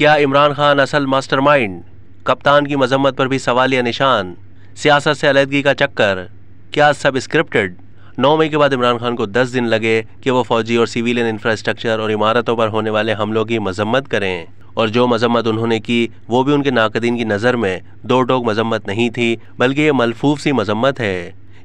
क्या इमरान खान असल मास्टरमाइंड कप्तान की मजम्मत पर भी सवाल या निशान सियासत से अलहदगी का चक्कर क्या सब स्क्रिप्टेड नौ मई के बाद इमरान खान को दस दिन लगे कि वो फौजी और सिविलियन इंफ्रास्ट्रक्चर और इमारतों पर होने वाले हमलों की मजम्मत करें और जो मजम्मत उन्होंने की वो भी उनके नाकदीन की नज़र में दो टोक मजम्मत नहीं थी बल्कि ये मलफूफ सी मजम्मत है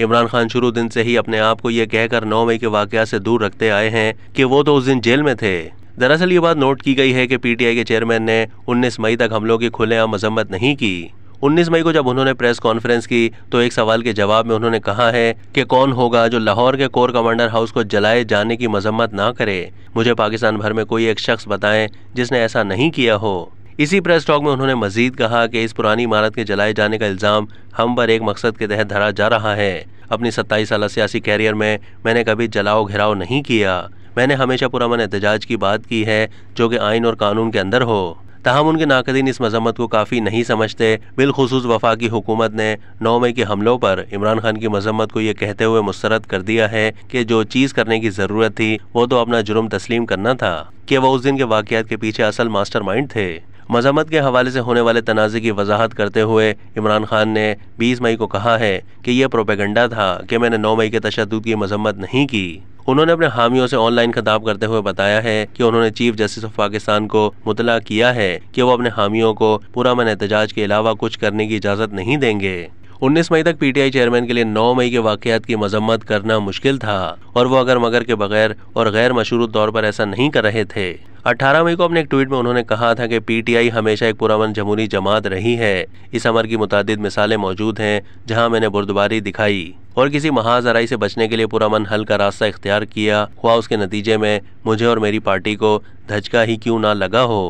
इमरान खान शुरू दिन से ही अपने आप को ये कहकर नौ मई के वाक़ से दूर रखते आए हैं कि वो तो उस दिन जेल में थे दरअसल ये बात नोट की गई है कि पीटीआई के चेयरमैन ने 19 मई तक हमलों की खुलेआम मजम्मत नहीं की 19 मई को जब उन्होंने प्रेस कॉन्फ्रेंस की तो एक सवाल के जवाब में उन्होंने कहा है कि कौन होगा जो लाहौर के कोर कमांडर हाउस को जलाए जाने की मजम्मत ना करे मुझे पाकिस्तान भर में कोई एक शख्स बताएं जिसने ऐसा नहीं किया हो इसी प्रेस टॉक में उन्होंने मजीद कहा कि इस पुरानी इमारत के जलाए जाने का इल्ज़ाम हम पर एक मकसद के तहत धरा जा रहा है अपनी सत्ताईस साल सियासी कैरियर में मैंने कभी जलाओ घिराव नहीं किया मैंने हमेशा पुरान एहतजाज की बात की है जो कि आइन और कानून के अंदर हो तहम उनके नाकदीन इस मजम्मत को काफ़ी नहीं समझते बिलखसूस वफाकी हुकूमत ने नौ मई के हमलों पर इमरान खान की मजम्मत को यह कहते हुए मुस्रद कर दिया है कि जो चीज़ करने की ज़रूरत थी वो तो अपना जुर्म तस्लीम करना था कि वह उस दिन के वाक़ात के पीछे असल मास्टर माइंड थे मजम्मत के हवाले से होने वाले तनाज़े की वजाहत करते हुए इमरान खान ने 20 मई को कहा है कि यह प्रोपेगंडा था कि मैंने 9 मई के तशद की मजम्मत नहीं की उन्होंने अपने हामियों से ऑनलाइन खिताब करते हुए बताया है कि उन्होंने चीफ जस्टिस ऑफ पाकिस्तान को मुतला किया है कि वो अपने हामियों को पुरामन एहतजाज के अलावा कुछ करने की इजाज़त नहीं देंगे 19 मई तक पीटीआई चेयरमैन के लिए 9 मई के वाकयात की मजम्मत करना मुश्किल था और वो अगर मगर के बगैर और गैर मशरूत तौर पर ऐसा नहीं कर रहे थे 18 मई को अपने एक ट्वीट में उन्होंने कहा था कि पीटीआई हमेशा एक पुरान जमहूरी जमात रही है इस अमर की मुतद मिसालें मौजूद हैं जहां मैंने बुरदबारी दिखाई और किसी महाजराई से बचने के लिए मन हल का रास्ता इख्तियार किया हुआ उसके नतीजे में मुझे और मेरी पार्टी को धचका ही क्यों ना लगा हो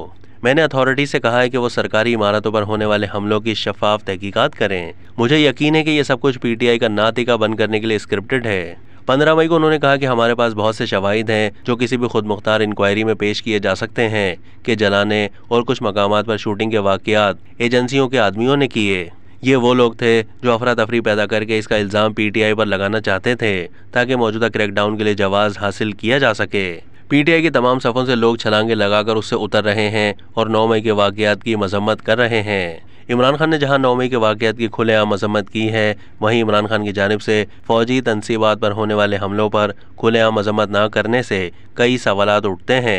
मैंने अथॉरिटी से कहा है कि वो सरकारी इमारतों पर होने वाले हमलों की शफाफ तहकीकात करें मुझे यकीन है कि यह सब कुछ पीटीआई का नातिका बंद करने के लिए स्क्रिप्टेड है पंद्रह मई को उन्होंने कहा कि हमारे पास बहुत से शवाहिद हैं जो किसी भी खुद मुख्तार इंक्वायरी में पेश किए जा सकते हैं कि जलाने और कुछ मकाम पर शूटिंग के वाकयात एजेंसियों के आदमियों ने किए ये वो लोग थे जो अफरा तफरी पैदा करके इसका इल्ज़ाम पीटीआई पर लगाना चाहते थे ताकि मौजूदा क्रैकडाउन के लिए जवाब हासिल किया जा सके पीटीआई के तमाम सफ़ों से लोग छलांगे लगाकर उससे उतर रहे हैं और नौ मई के वाक़ात की मजम्मत कर रहे हैं इमरान खान ने जहां नौ मई के वाक़ात की खुलेआम मजम्मत की है वहीं इमरान खान की जानब से फौजी तनसीबात पर होने वाले हमलों पर खुलेआम मजम्मत न करने से कई सवाल उठते हैं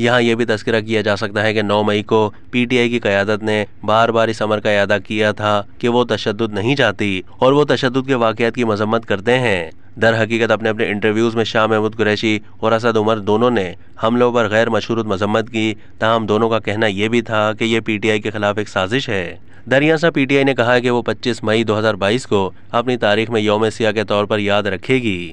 यहाँ यह भी तस्करा किया जा सकता है कि 9 मई को पीटीआई की क्यादत ने बार बार इस अमर का अदा किया था कि वो तशद नहीं चाहती और वो तशद के वाकत की मजम्मत करते हैं दर हकीकत अपने अपने इंटरव्यूज़ में शाह महमूद कुरैशी और असद उमर दोनों ने हमलों पर गैर मशहूर मजम्मत की तहम दोनों का कहना यह भी था कि यह पीटीआई के खिलाफ एक साजिश है दरियासा पीटीआई ने कहा कि वो 25 मई 2022 को अपनी तारीख में योम सिया के तौर पर याद रखेगी